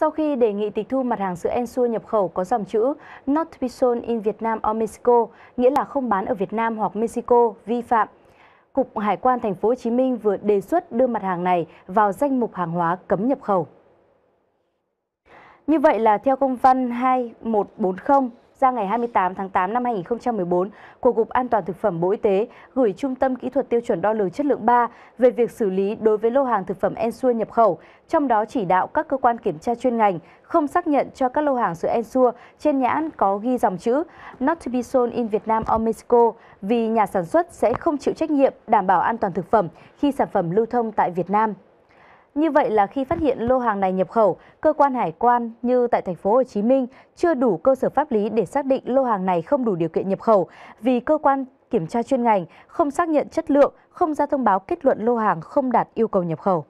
Sau khi đề nghị tịch thu mặt hàng sữa Ensure nhập khẩu có dòng chữ Not to be sold in Vietnam or Mexico, nghĩa là không bán ở Việt Nam hoặc Mexico, vi phạm, Cục Hải quan Thành phố Hồ Chí Minh vừa đề xuất đưa mặt hàng này vào danh mục hàng hóa cấm nhập khẩu. Như vậy là theo công văn 2140 ra ngày 28 tháng 8 năm 2014 của Cục An toàn Thực phẩm Bộ Y tế gửi Trung tâm Kỹ thuật Tiêu chuẩn đo lường chất lượng 3 về việc xử lý đối với lô hàng thực phẩm Ensure nhập khẩu, trong đó chỉ đạo các cơ quan kiểm tra chuyên ngành không xác nhận cho các lô hàng sữa Ensure trên nhãn có ghi dòng chữ Not to be sold in Vietnam or Mexico vì nhà sản xuất sẽ không chịu trách nhiệm đảm bảo an toàn thực phẩm khi sản phẩm lưu thông tại Việt Nam. Như vậy là khi phát hiện lô hàng này nhập khẩu, cơ quan hải quan như tại thành phố Hồ Chí Minh chưa đủ cơ sở pháp lý để xác định lô hàng này không đủ điều kiện nhập khẩu vì cơ quan kiểm tra chuyên ngành không xác nhận chất lượng, không ra thông báo kết luận lô hàng không đạt yêu cầu nhập khẩu.